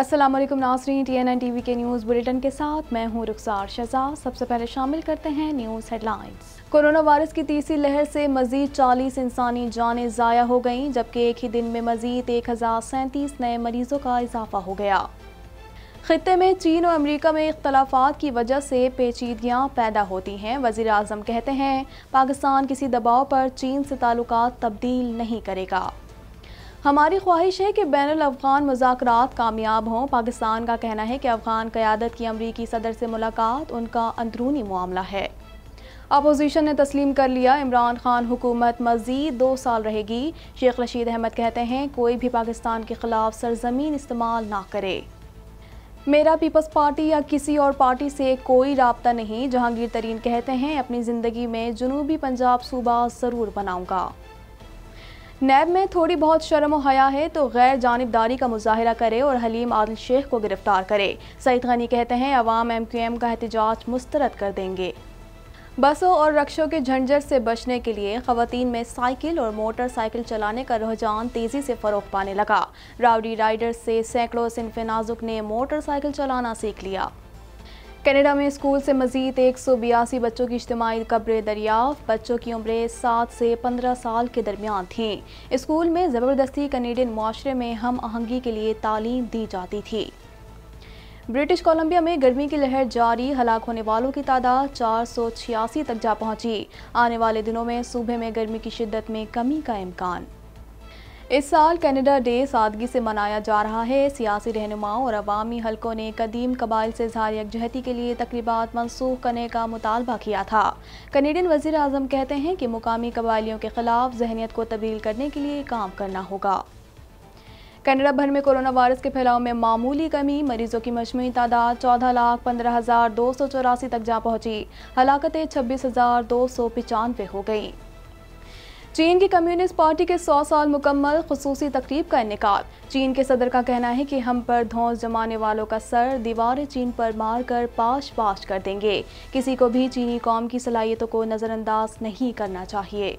अस्सलाम वालेकुम N T V के न्यूज़ बुलेटिन के साथ मैं हूं रुखसार शजा सबसे पहले शामिल करते हैं न्यूज़ हेडलाइंस कोरोना वायरस की तीसरी लहर से मजीद चालीस इंसानी जानें ज़ाया हो गईं जबकि एक ही दिन में मजीद एक नए मरीजों का इजाफा हो गया खत्े में चीन और अमेरिका में इख्तलाफा की वजह से पेचीदगियाँ पैदा होती हैं वज़ी अजम कहते हैं पाकिस्तान किसी दबाव पर चीन से ताल्लुक तब्दील नहीं करेगा हमारी ख्वाहिश है कि बैन अफगान मजाक कामयाब हों पाकिस्तान का कहना है कि अफगान क़्यादत की अमरीकी सदर से मुलाकात उनका अंदरूनी मामला है अपोजिशन ने तस्लीम कर लिया इमरान खान हुकूमत मजीद दो साल रहेगी शेख रशीद अहमद कहते हैं कोई भी पाकिस्तान के खिलाफ सरजमीन इस्तेमाल ना करे मेरा पीपल्स पार्टी या किसी और पार्टी से कोई रबता नहीं जहांगीर तरीन कहते हैं अपनी ज़िंदगी में जनूबी पंजाब सूबा ज़रूर बनाऊँगा नैब में थोड़ी बहुत शर्म हया है तो गैर जानबदारी का मुजाहरा करे और हलीम आदिल शेख को गिरफ्तार करे सईद गनी कहते हैं अवाम एम क्यू एम का एहतजाज मुस्तरद कर देंगे बसों और रक्षों के झंझट से बचने के लिए खवतान में साइकिल और मोटरसाइकिल चलाने का रुझान तेज़ी से फ़रोख पाने लगा राउडी राइडर्स से सैकड़ों सिनफ नाजुक ने मोटरसाइकिल चलाना सीख लिया कनाडा में स्कूल से मजीद एक सौ बयासी बच्चों की इज्तमी कब्रें दरियाफ्त बच्चों की उम्रें सात से पंद्रह साल के दरमियान थीं स्कूल में ज़बरदस्ती कनेडियन माशरे में हम आहंगी के लिए तालीम दी जाती थी ब्रिटिश कोलंबिया में गर्मी की लहर जारी हलाक होने वालों की तादाद चार तक जा पहुंची आने वाले दिनों में सूबे में गर्मी की शिद्दत में कमी का इम्कान इस साल कनाडा डे सादगी से मनाया जा रहा है सियासी रहनुमाओं और अवामी हलकों ने कदीम कबाइल से इजहार यकजहती के लिए तकरीबा मनसूख करने का मुतालबा किया था कनेडियन वजीर अजम कहते हैं कि मुकामी कबायलियों के खिलाफ जहनीत को तब्दील करने के लिए काम करना होगा कनाडा भर में कोरोना वायरस के फैलाव में मामूली कमी मरीजों की मजमू तादाद चौदह लाख पंद्रह हज़ार दो सौ चौरासी तक जा पहुंची हलाकतें छब्बीस हज़ार दो सौ पचानवे हो गईं चीन की कम्युनिस्ट पार्टी के 100 साल मुकम्मल खसूसी तकरीब का इनका चीन के सदर का कहना है कि हम पर धौस जमाने वालों का सर दीवार चीन पर मार कर पाश पाश कर देंगे किसी को भी चीनी कौम की सलाहियतों को नज़रअंदाज नहीं करना चाहिए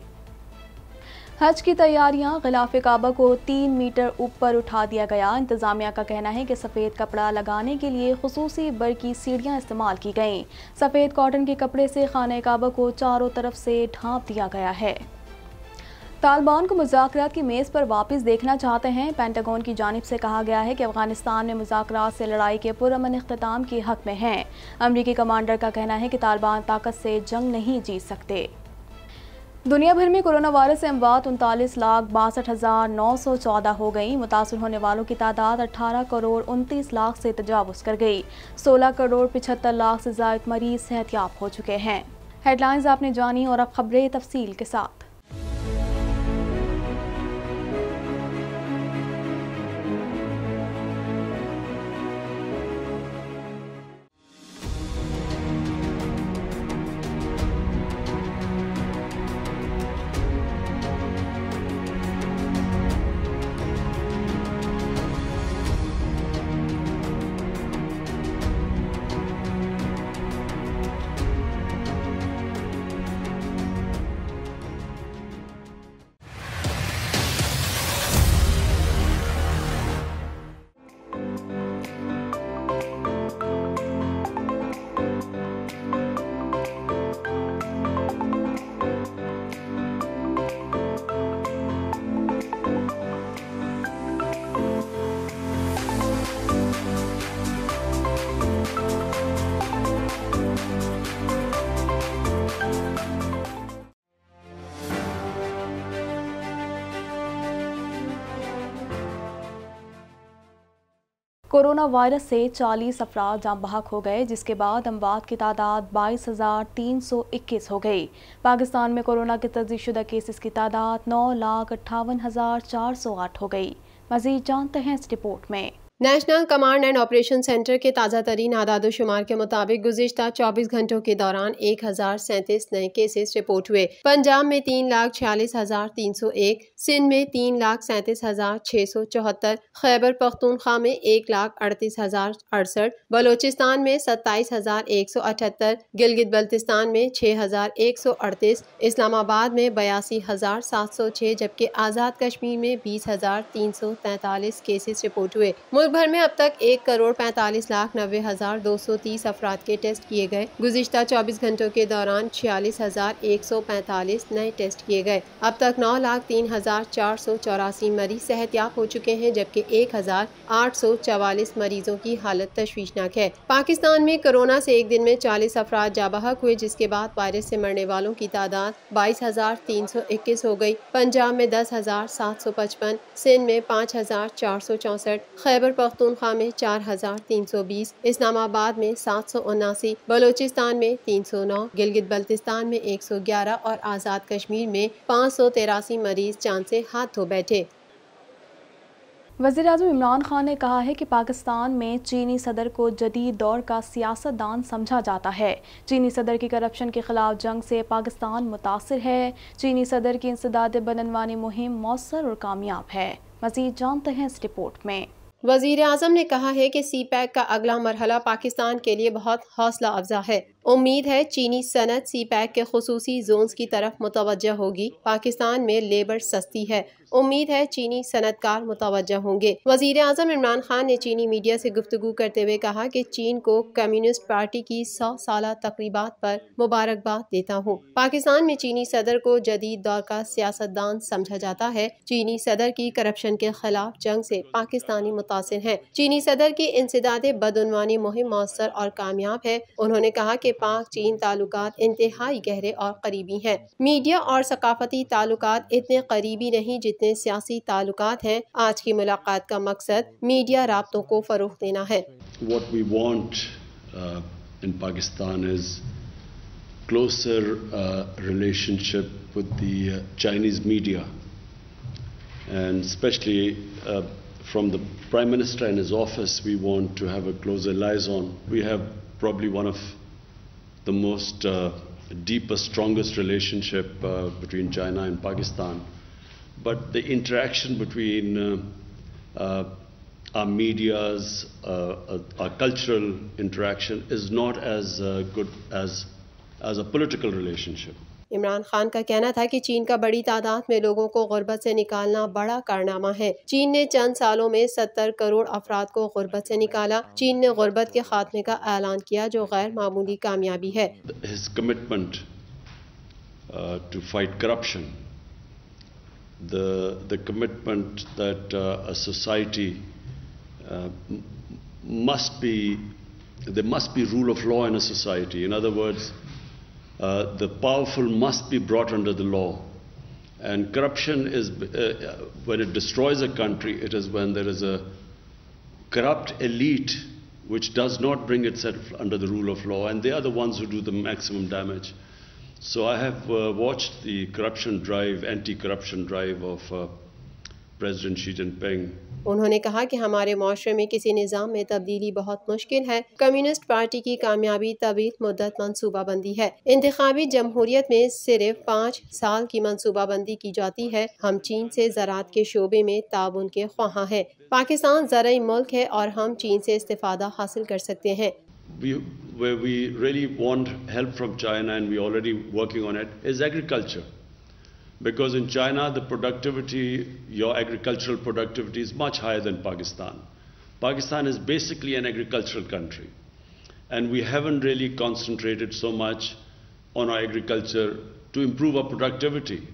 हज की तैयारियां खिलाफ काबा को तीन मीटर ऊपर उठा दिया गया इंतजामिया का कहना है कि सफ़ेद कपड़ा लगाने के लिए खसूस बर की सीढ़ियाँ इस्तेमाल की गईं सफ़ेद कॉटन के कपड़े से खाना काबा को चारों तरफ से ढांप दिया गया है तालिबान को मुजाकर की मेज़ पर वापस देखना चाहते हैं पेंटागन की जानब से कहा गया है कि अफगानिस्तान में मुजाकर से लड़ाई के पुरमन अख्ताम के हक में हैं अमरीकी कमांडर का कहना है कि तालिबान ताकत से जंग नहीं जीत सकते दुनिया भर में कोरोना वायरस से अमवात उनतालीस लाख बासठ हज़ार नौ सौ चौदह हो गई मुतासर होने वालों की तादाद अठारह करोड़ उनतीस लाख से तजावज़ कर गई सोलह करोड़ पिछहत्तर लाख से जायद मरीज सेहतियाब हो चुके हैं हेडलाइंस आपने जानी और अब खबरें तफसील के साथ कोरोना वायरस से 40 अफराद जाम बहक हो गए जिसके बाद अमवात की तादाद बाईस हज़ार तीन सौ इक्कीस हो गई पाकिस्तान में कोरोना के तजीशुदा केसेस की तादाद नौ लाख अट्ठावन हज़ार चार सौ आठ हो गई मजीद जानते हैं इस रिपोर्ट में national command and operation centre के ताज़ा तरीन आदादोशुमार के मुताबिक गुजशत 24 घंटों के दौरान एक हज़ार सैंतीस नए केसेस रिपोर्ट हुए पंजाब में तीन लाख छियालीस हज़ार तीन सौ एक सिंध में तीन लाख सैंतीस हज़ार छः सौ चौहत्तर खैबर पख्तूनख्वा में एक लाख अड़तीस हज़ार अड़सठ बलोचिस्तान में सत्ताईस हज़ार एक सौ अठहत्तर गिलगित बल्तिस्तान में छः हज़ार एक सौ अड़तीस इस्लामाबाद में बयासी हज़ार सात सौ छः जबकि आज़ाद कश्मीर में बीस हज़ार तीन सौ तैंतालीस केसेस रिपोर्ट हुए मुल्क भर में अब तक एक करोड़ पैंतालीस लाख नब्बे हज़ार दो सौ तीस अफराद के टेस्ट किए गए गुजशत चौबीस घंटों के दौरान छियालीस हज़ार एक सौ पैंतालीस नए टेस्ट किए गए अब तक नौ लाख तीन हज़ार चार सौ चौरासी मरीज सेहतियाब हो चुके हैं जबकि एक हज़ार आठ सौ चवालीस मरीजों की हालत तशवीशनाक है पाकिस्तान में कोरोना से एक दिन में चालीस अफराद जाबहक हुए जिसके बाद वायरस से मरने वालों की तादाद बाईस हज़ार तीन सौ इक्कीस हो गई पंजाब में दस हज़ार सात सौ पचपन सिंध में पाँच हज़ार चार सौ चौसठ खैबर पख्तूनख्वा में चार हजार तीन सौ बीस इस्लामाबाद में सात सौ उनासी बलोचिस्तान में तीन सौ नौ गिलगित बल्तिस्तान में एक सौ ग्यारह और आज़ाद कश्मीर में पाँच सौ तेरासी मरीज चांद से हाथ धो बैठे वजीर अजम इमरान खान ने कहा है कि पाकिस्तान में चीनी सदर को जदीद दौर का सियासतदान समझा जाता है चीनी सदर की करप्शन के खिलाफ जंग से पाकिस्तान मुतासर है चीनी सदर की इंसदाद बननवानी मुहिम मौसर और कामयाब है मजीद जानते हैं इस रिपोर्ट में वजीर अजम ने कहा है कि सी पैक का अगला मरहला पाकिस्तान के लिए बहुत हौसला अफजा है उम्मीद है चीनी सनत सी पैक के खसूसी जोन्स की तरफ मुतवजह होगी पाकिस्तान में लेबर सस्ती है उम्मीद है चीनी सनतकार मुतवजह होंगे वजीर अजम इमरान खान ने चीनी मीडिया से गुफ्तु करते हुए कहा कि चीन को कम्युनिस्ट पार्टी की सौ साल तकरीबा पर मुबारकबाद देता हूँ पाकिस्तान में चीनी सदर को जदीद दौर का सियासतदान समझा जाता है चीनी सदर की करप्शन के खिलाफ जंग से पाकिस्तानी मुतासर है चीनी सदर की इंसदाद बदनवानी मुहिम मौसर और कामयाब है उन्होंने कहा की पाक चीन ताल्लुक इंतहाई गहरे और करीबी हैं मीडिया और सकाफती ताल्लुक इतने करीबी नहीं जितने सियासी ताल्लुक हैं आज की मुलाकात का मकसद मीडिया रबतों को फ़रूग देना है What we want, uh, in Pakistan is closer uh, relationship with the uh, Chinese media and especially uh, from the Prime Minister and his office, we want to have a closer liaison. We have probably one of the most uh, deepest, strongest relationship uh, between China and Pakistan. But the interaction between uh, uh, our media's, uh, our cultural interaction is not as good as, as a political relationship. Imran Khan का कहना था कि चीन का बड़ी तादाद में लोगों को गुरबत से निकालना बड़ा कारनामा है चीन ने चंद सालों में सत्तर करोड़ अफराद को गुर्बत से निकाला चीन ने गुरबत के खात्मे का ऐलान किया जो गैर मामूली कामयाबी है must be there must be rule of law in a society in other words Uh, the powerful must be brought under the law. And corruption is, uh, when it destroys a country, it is when there is a corrupt elite which does not bring itself under the rule of law, and they are the ones who do the maximum damage. So I have uh, watched the corruption drive, anti-corruption drive of uh, President Xi Jinping. उन्होंने कहा कि हमारे माशरे में किसी निज़ाम में तब्दीली बहुत मुश्किल है कम्युनिस्ट पार्टी की कामयाबी तवील मुद्दत मनसूबाबंदी है इंतबी जमहूरियत में सिर्फ पाँच साल की मनसूबा बंदी की जाती है हम चीन से ज़रात के शोबे में ताउन के ख्वाहा हैं पाकिस्तान ज़रूरी मुल्क है और हम चीन से इस्तादा हासिल कर सकते हैं We, where we really want help from China and we already working on it is agriculture. because in China the productivity, your agricultural productivity is much higher than Pakistan. Pakistan is basically an agricultural country and we haven't really concentrated so much on our agriculture to improve our productivity.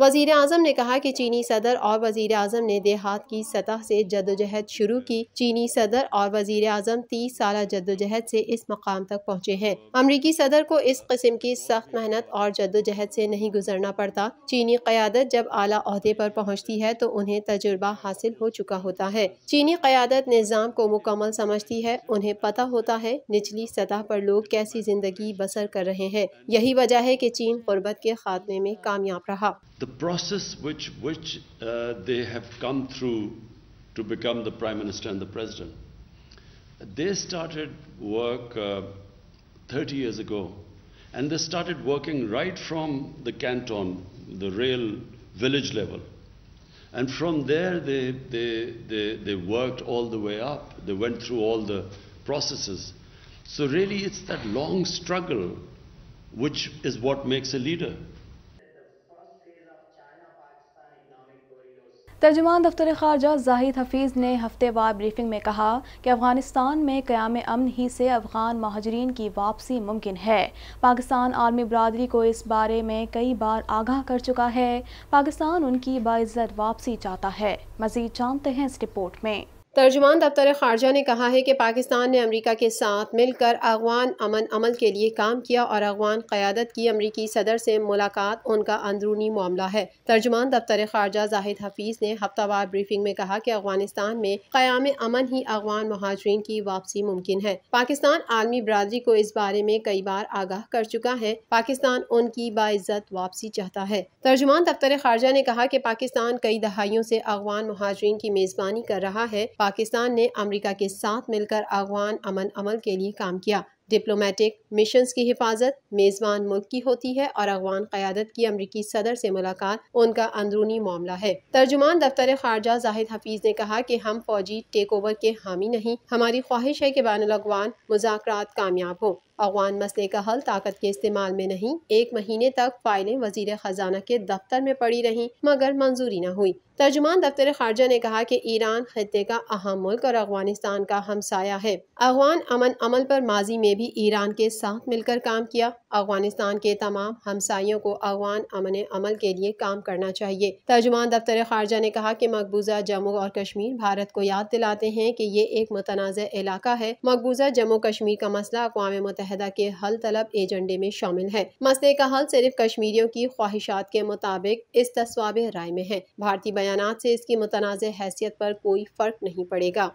वजीर अजम ने कहा कि चीनी सदर और वजीर अजम ने देहात की सतह से जदोजहद शुरू की चीनी सदर और वजीर अजम तीस साल जदोजहद से इस मकाम तक पहुँचे हैं अमरीकी सदर को इस कस्म की सख्त मेहनत और जदोजहद से नहीं गुजरना पड़ता चीनी क्यादत जब आला अहदे पर पहुँचती है तो उन्हें तजुर्बा हासिल हो चुका होता है चीनी क्यादत निज़ाम को मुकम्मल समझती है उन्हें पता होता है निचली सतह पर लोग कैसी ज़िंदगी बसर कर रहे हैं यही वजह है कि चीन गुर्बत के खात्मे में कामयाब रहा process which, which uh, they have come through to become the prime minister and the president. They started work uh, 30 years ago, and they started working right from the canton, the real village level. And from there, they, they, they, they worked all the way up. They went through all the processes. So really, it's that long struggle which is what makes a leader. तर्जमान दफ्तर खारजा जाहिद हफीज़ ने हफ्ते बार briefing में कहा कि अफगानिस्तान में क़्याम अमन ही से अफगान महाजरीन की वापसी मुमकिन है पाकिस्तान आर्मी बरदरी को इस बारे में कई बार आगाह कर चुका है पाकिस्तान उनकी बाइज़्ज़त वापसी चाहता है मज़ीद जानते हैं इस रिपोर्ट में तर्जुमान दफ्तर खारजा ने कहा है कि पाकिस्तान ने अमरीका के साथ मिलकर अगवान अमन अमल के लिए काम किया और अगवान क़्यादत की अमरीकी सदर से मुलाकात उनका अंदरूनी मामला है तर्जुमान दफ्तर खारजा जाहिद हफीज़ ने हफ्तावार ब्रीफिंग में कहा कि अफगानिस्तान में क्याम अमन ही अगवान महाजरीन की वापसी मुमकिन है पाकिस्तान आलमी बरदरी को इस बारे में कई बार आगाह कर चुका है पाकिस्तान उनकी बाज़त वापसी चाहता है तर्जुमान दफ्तर खारजा ने कहा कि पाकिस्तान कई दहाइयों से अगवान महाजरीन की मेज़बानी कर रहा है पाकिस्तान ने अमरीका के साथ मिलकर अफगान अमन अमल के लिए काम किया डिप्लोमेटिक मिशंस की हिफाजत मेज़बान मुल्क की होती है और अफगान क़्यादत की अमरीकी सदर से मुलाकात उनका अंदरूनी मामला है तर्जुमान दफ्तर खारजा जाहिद हफीज़ ने कहा कि हम फौजी टेक ओवर के हामी नहीं हमारी ख्वाहिश है कि बैन अगवान मुजाकर कामयाब हों अफगान मसले का हल ताकत के इस्तेमाल में नहीं एक महीने तक फाइलें वजीर खजाना के दफ्तर में पड़ी रहीं मगर मंजूरी न हुई तर्जुमान दफ्तर खारजा ने कहा कि ईरान खत्े का अहम मुल्क और अफगानिस्तान का हमसाया है अफगान अमन अमल पर माजी में भी ईरान के साथ मिलकर काम किया अफगानिस्तान के तमाम हमसायों को अफगान अमन अमल के लिए काम करना चाहिए तर्जुमान दफ्तर खारजा ने कहा कि मकबूजा जम्मू और कश्मीर भारत को याद दिलाते हैं कि ये एक मतनाज़ इलाका है मकबूजा जम्मू कश्मीर का मसला अकवा मुतहद अलहदा के हल तलब एजेंडे में शामिल है मसले का हल सिर्फ कश्मीरियों की ख्वाहिशात के मुताबिक इस तस्वाब राय में है भारतीय बयान से इसकी मुतनाज़ हैसियत पर कोई फ़र्क नहीं पड़ेगा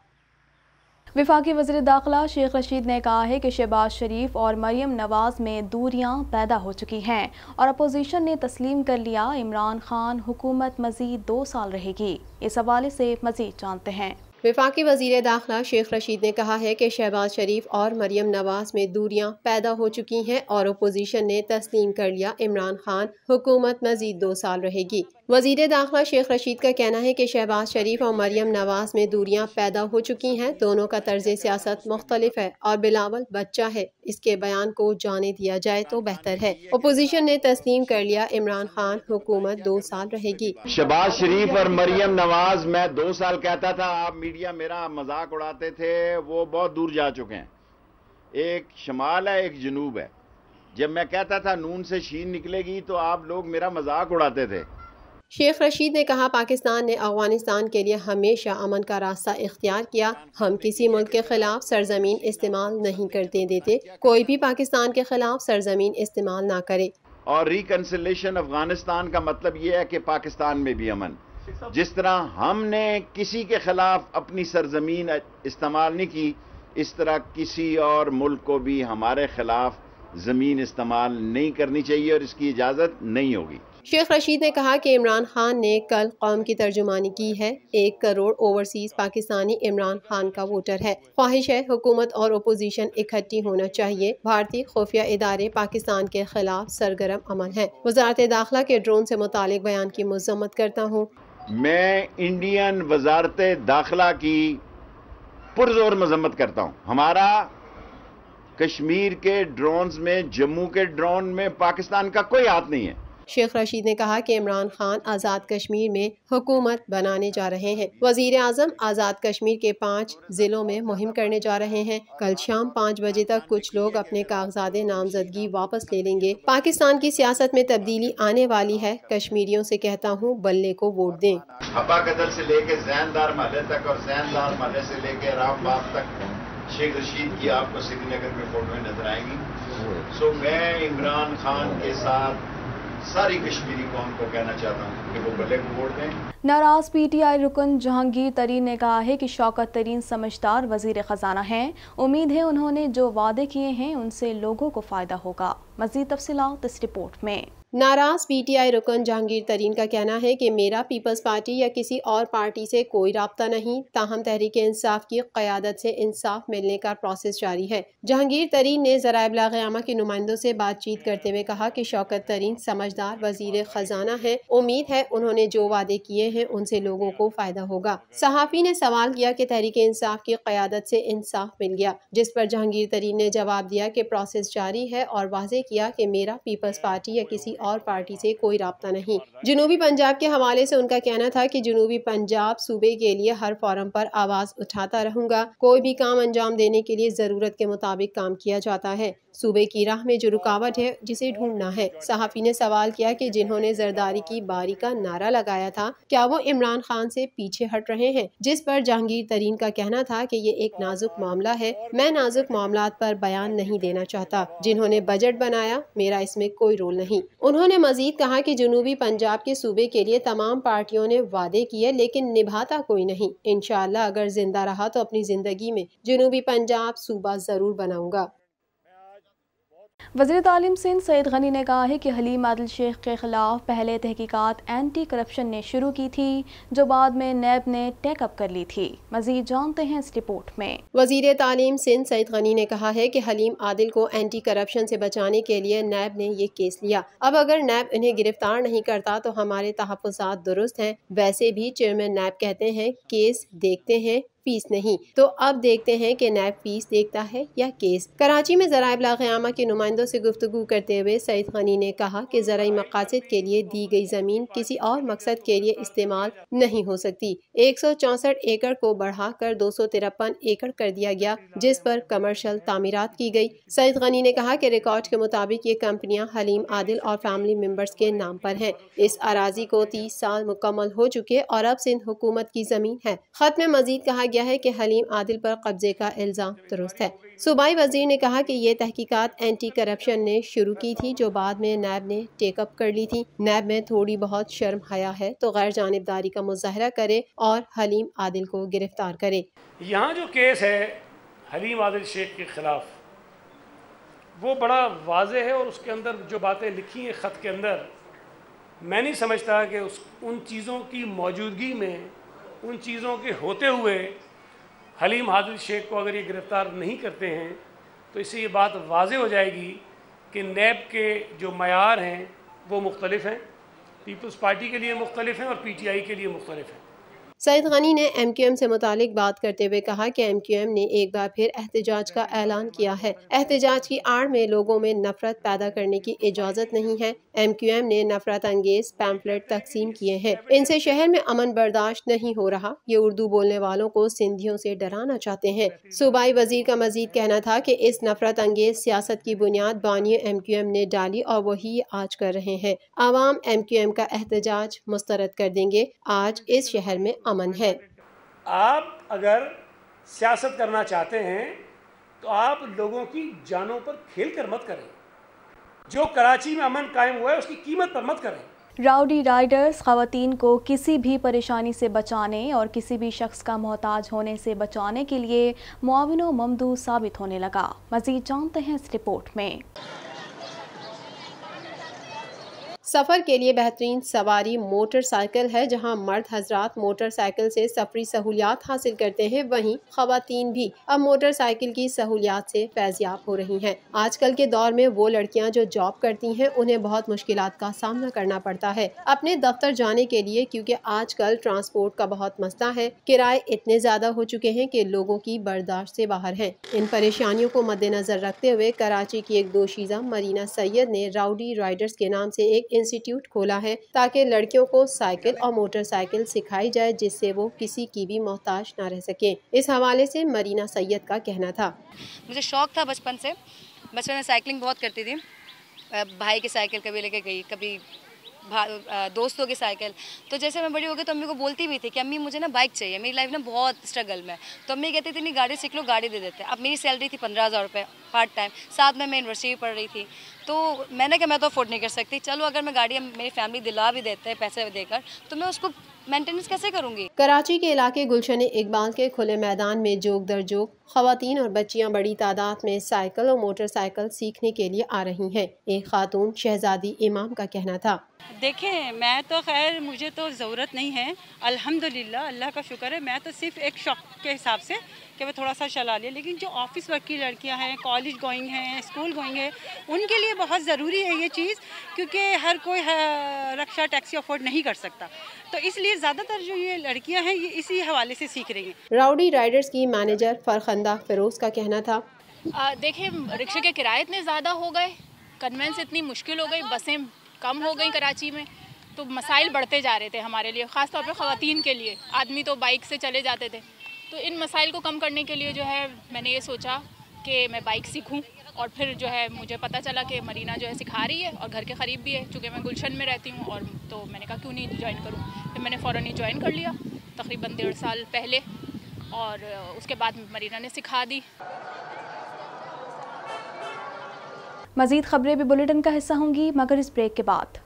विफाकी वजी दाखिला शेख रशीद ने कहा है कि शहबाज शरीफ और मरियम नवाज में दूरियां पैदा हो चुकी हैं और अपोजिशन ने तस्लीम कर लिया इमरान खान हुकूमत मजीद दो साल रहेगी इस हवाले से मजीद जानते हैं वफाकी वजीर दाखिला शेख रशीद ने कहा है कि शहबाज शरीफ और मरियम नवाज में दूरियां पैदा हो चुकी हैं और अपोजिशन ने तस्लीम कर लिया इमरान खान हुकूमत मजीद दो साल रहेगी वजीर दाखिला शेख रशीद का कहना है कि शहबाज शरीफ और मरियम नवाज में दूरियां पैदा हो चुकी हैं दोनों का तर्ज सियासत मुख्तलिफ है और बिलावल बच्चा है इसके बयान को जाने दिया जाए तो बेहतर है अपोजिशन ने तस्लीम कर लिया इमरान खान हुकूमत दो साल रहेगी शहबाज शरीफ और मरियम नवाज मैं दो साल कहता था आप मीडिया मेरा मजाक उड़ाते थे वो बहुत दूर जा चुके हैं एक शमाल है एक जनूब है जब मैं कहता था नून से शीन निकलेगी तो आप लोग मेरा मजाक उड़ाते थे शेख रशीद ने कहा पाकिस्तान ने अफगानिस्तान के लिए हमेशा अमन का रास्ता इख्तियार किया हम किसी मुल्क के खिलाफ सरजमीन इस्तेमाल नहीं करते देते कोई भी पाकिस्तान के खिलाफ सरजमीन इस्तेमाल ना करे और रिकनसलेशन अफगानिस्तान का मतलब ये है कि पाकिस्तान में भी अमन जिस तरह हमने किसी के खिलाफ अपनी सरजमीन इस्तेमाल नहीं की इस तरह किसी और मुल्क को भी हमारे खिलाफ ज़मीन इस्तेमाल नहीं करनी चाहिए और इसकी इजाज़त नहीं होगी शेख रशीद ने कहा कि इमरान खान ने कल कौम की तर्जुमानी की है एक करोड़ ओवरसीज़ पाकिस्तानी इमरान खान का वोटर है ख्वाहिश है हुकूमत और अपोजिशन इकट्ठी होना चाहिए भारतीय खुफिया इदारे पाकिस्तान के खिलाफ सरगर्म अमल है वजारत दाखिला के ड्रोन से मुतल बयान की मजम्मत करता हूँ मैं इंडियन वजारत दाखिला की पुरजोर मजम्मत करता हूँ हमारा कश्मीर के ड्रोन्स में जम्मू के ड्रोन में पाकिस्तान का कोई हाथ नहीं है शेख रशीद ने कहा कि इमरान खान आज़ाद कश्मीर में हुकूमत बनाने जा रहे हैं वजीर अजम आज़ाद कश्मीर के पाँच ज़िलों में मुहिम करने जा रहे हैं कल शाम पाँच बजे तक कुछ लोग अपने कागजात नामजदगी वापस ले लेंगे पाकिस्तान की सियासत में तब्दीली आने वाली है कश्मीरियों से कहता हूँ बल्ले को वोट दें हबा से लेके जैनदार महल तक और जैनदार महल से लेके रामबाग तक शेख रशीद की आपको श्रीनगर में फोटो नजर आएंगी सो मैं इमरान खान के साथ सारी कश्मीरी कौम को कहना चाहता हूँ कि वो बल्ले को वोट दें नाराज पीटीआई रुकन जहांगीर तरीन ने कहा है कि शौकत तरीन समझदार वजीर खजाना हैं उम्मीद है उन्होंने जो वादे किए हैं उनसे लोगों को फ़ायदा होगा मजीद तफसलत इस रिपोर्ट में नाराज पीटीआई रुकन जहांगीर तरीन का कहना है कि मेरा पीपल्स पार्टी या किसी और पार्टी से कोई रबता नहीं ताहम तहरीक इंसाफ की क्यादत से इंसाफ मिलने का प्रोसेस जारी है जहांगीर तरीन ने जरा बलागयामा के नुमाइंदों से बातचीत करते हुए कहा कि शौकत तरीन समझदार वजीर खजाना है उम्मीद है उन्होंने जो वादे किए हैं उनसे लोगों को फायदा होगा सहाफ़ी ने सवाल किया कि तहरीक इंसाफ की क्यादत से इंसाफ मिल गया जिस पर जहांगीर तरीन ने जवाब दिया कि प्रोसेस जारी है और वाजे किया कि मेरा पीपल्स पार्टी या किसी और पार्टी से कोई रबता नहीं जनूबी पंजाब के हवाले से उनका कहना था कि जनूबी पंजाब सूबे के लिए हर फॉरम पर आवाज़ उठाता रहूँगा कोई भी काम अंजाम देने के लिए ज़रूरत के मुताबिक काम किया जाता है सूबे की राह में जो रुकावट है जिसे ढूंढना है सहाफ़ी ने सवाल किया कि जिन्होंने जरदारी की बारी का नारा लगाया था क्या वो इमरान खान से पीछे हट रहे हैं जिस पर जहांगीर तरीन का कहना था कि ये एक नाजुक मामला है मैं नाजुक मामला पर बयान नहीं देना चाहता जिन्होंने बजट बनाया मेरा इसमें कोई रोल नहीं उन्होंने मजीद कहा की जनूबी पंजाब के सूबे के लिए तमाम पार्टियों ने वादे किए लेकिन निभाता कोई नहीं इनशाला अगर जिंदा रहा तो अपनी जिंदगी में जनूबी पंजाब सूबा जरूर बनाऊंगा वजी तालीम सिंह सैद गनी ने कहा है कि हलीम आदिल शेख के ख़िलाफ़ पहले तहकीकत एंटी करप्शन ने शुरू की थी जो बाद में नैब ने टेकअप कर ली थी मजीद जानते हैं इस रिपोर्ट में वजीर तालीम सिंह सैद गनी ने कहा है कि हलीम आदिल को एंटी करप्शन से बचाने के लिए नैब ने ये केस लिया अब अगर नैब इन्हें गिरफ्तार नहीं करता तो हमारे तहफात दुरुस्त हैं वैसे भी चेयरमैन नैब कहते हैं केस देखते हैं फीस नहीं तो अब देखते हैं कि नैब फीस देखता है या केस कराची में जरा लाक़्यामा के नुमाइंदों से गुफ्तु करते हुए सईद गनी ने कहा कि जरा मकासद के लिए दी गई ज़मीन किसी और मकसद के लिए इस्तेमाल नहीं हो सकती एक सौ चौसठ एकड़ को बढ़ाकर दो सौ तिरपन एकड़ कर दिया गया जिस पर कमर्शल तमीरत की गई सईद गनी ने कहा कि रिकॉर्ड के मुताबिक ये कंपनियां हलीम आदिल और फैमिली मेम्बर्स के नाम पर हैं इस अराजी को तीस साल मुकम्मल हो चुके और अब सिंध हुकूमत की जमीन है खत में मजीद कहा गया है कि हलीम आदिल पर कब्जे का इल्ज़ाम दुरुस्त है सूबाई वजीर ने कहा कि ये तहकीकात एंटी करप्शन ने शुरू की थी जो बाद में नैब ने टेकअप कर ली थी नैब में थोड़ी बहुत शर्म हया है तो गैर जानबदारी का मुजाहरा करे और हलीम आदिल को गिरफ्तार करे यहाँ जो केस है हलीम आदिल शेख के खिलाफ वो बड़ा वाज है और उसके अंदर जो बातें लिखी हैं ख़त के अंदर मैं नहीं समझता कि उस उन चीज़ों की मौजूदगी में उन चीज़ों के होते हुए हलीम हादिल शेख को अगर ये गिरफ़्तार नहीं करते हैं तो इससे ये बात वाज हो जाएगी कि नैब के जो मैार हैं वो मुख्तलिफ हैं पीपल्स पार्टी के लिए मुख्तलिफ हैं और पी टी आई के लिए मुख्तलिफ हैं सैद गनी ने एम क्यू एम से मुतालिक बात करते हुए कहा कि एम क्यू एम ने एक बार फिर एहतजाज का ऐलान किया है एहतजाज की आड़ में लोगों में नफरत पैदा करने की इजाज़त नहीं है एम क्यू एम ने नफरत अंगेज पैम्फलेट तकसीम किए हैं इनसे शहर में अमन बर्दाश्त नहीं हो रहा ये उर्दू बोलने वालों को सिंधियों से डराना चाहते हैं सूबाई वजीर का मजीद कहना था कि इस नफरत अंगेज सियासत की बुनियाद बानी एम क्यू एम ने डाली और वही आज कर रहे हैं आवाम एम क्यू एम का एहतजाज मुस्तरद कर देंगे आज इस शहर में अमन कॉमन है आप अगर सियासत करना चाहते हैं तो आप लोगों की जानों पर खेल कर मत करें जो कराची में अमन कायम हुआ है उसकी कीमत पर मत करें राउडी राइडर्स खातन को किसी भी परेशानी से बचाने और किसी भी शख्स का मोहताज होने से बचाने के लिए मुआवन ममदू साबित होने लगा मजीद जानते हैं इस रिपोर्ट में सफ़र के लिए बेहतरीन सवारी मोटरसाइकिल है जहां मर्द हजरात मोटरसाइकिल से सफरी सहूलियात हासिल करते हैं वहीं खातन भी अब मोटरसाइकिल की सहूलियात से फैजियाब हो रही हैं आजकल के दौर में वो लड़कियां जो जॉब करती हैं उन्हें बहुत मुश्किल का सामना करना पड़ता है अपने दफ्तर जाने के लिए क्योंकि आजकल ट्रांसपोर्ट का बहुत मसला है किराए इतने ज़्यादा हो चुके हैं कि लोगों की बर्दाश्त से बाहर है इन परेशानियों को मद्देनज़र रखते हुए कराची की एक दोशीज़ा मरीना सैयद ने राउडी राइडर्स के नाम से एक इंस्टीट्यूट खोला है ताकि लड़कियों को साइकिल और मोटरसाइकिल सिखाई जाए जिससे वो किसी की भी मोहताज ना रह सके इस हवाले से मरीना सैयद का कहना था मुझे शौक था बचपन से बचपन में साइकिलिंग बहुत करती थी भाई की साइकिल कभी लेके गई कभी दोस्तों की साइकिल तो जैसे मैं बड़ी हो गई तो अम्मी को बोलती भी थी कि अम्मी मुझे ना बाइक चाहिए मेरी लाइफ ना बहुत स्ट्रगल में तो अम्मी कहती थी नहीं गाड़ी सीख लो गाड़ी दे देते अब मेरी सैलरी थी पंद्रह हज़ार रुपये पार्ट टाइम साथ में मैं यूनिवर्सिटी पढ़ रही थी तो मैंने कहा मैं तो अफोर्ड नहीं कर सकती चलो अगर मैं गाड़ी मेरी फैमिली दिला भी देते हैं पैसे देकर तो मैं उसको मेंटेनेंस कैसे करूँगी कराची के इलाके गुलशन इकबाल के खुले मैदान में जोक दर जोक खातन और बच्चियाँ बड़ी तादाद में साइकिल और मोटरसाइकिल सीखने के लिए आ रही हैं एक खातून शहजादी इमाम का कहना था देखें मैं तो खैर मुझे तो ज़रूरत नहीं है अल्हम्दुलिल्लाह अल्लाह का शुक्र है मैं तो सिर्फ एक शौक के हिसाब से कि मैं थोड़ा सा चला लिया लेकिन जो ऑफिस वर्क की लड़कियां हैं कॉलेज गोइंग हैं स्कूल गोइंग है उनके लिए बहुत ज़रूरी है ये चीज़ क्योंकि हर कोई रक्षा टैक्सी अफोर्ड नहीं कर सकता तो इसलिए ज़्यादातर जो ये लड़कियाँ हैं ये इसी हवाले से सीख रही हैं राउडी राइडर्स की मैनेजर फरख बंदा फिरोज का कहना था देखिए रिक्शे के किराए इतने ज़्यादा हो गए कन्वेंस इतनी मुश्किल हो गई बसें कम हो गई कराची में तो मसाइल बढ़ते जा रहे थे हमारे लिए ख़ासतौर पर ख़वान के लिए आदमी तो बाइक से चले जाते थे तो इन मसाइल को कम करने के लिए जो है मैंने ये सोचा कि मैं बाइक सीखूँ और फिर जो है मुझे पता चला कि मरीना जो है सिखा रही है और घर के करीब भी है चूँकि मैं गुलशन में रहती हूँ और तो मैंने कहा क्यों नहीं ज्वाइन करूँ फिर मैंने फ़ौर ही ज्वाइन कर लिया तकरीबन डेढ़ साल पहले और उसके बाद मरीना ने सिखा दी मजीद खबरें भी बुलेटिन का हिस्सा होंगी मगर इस ब्रेक के बाद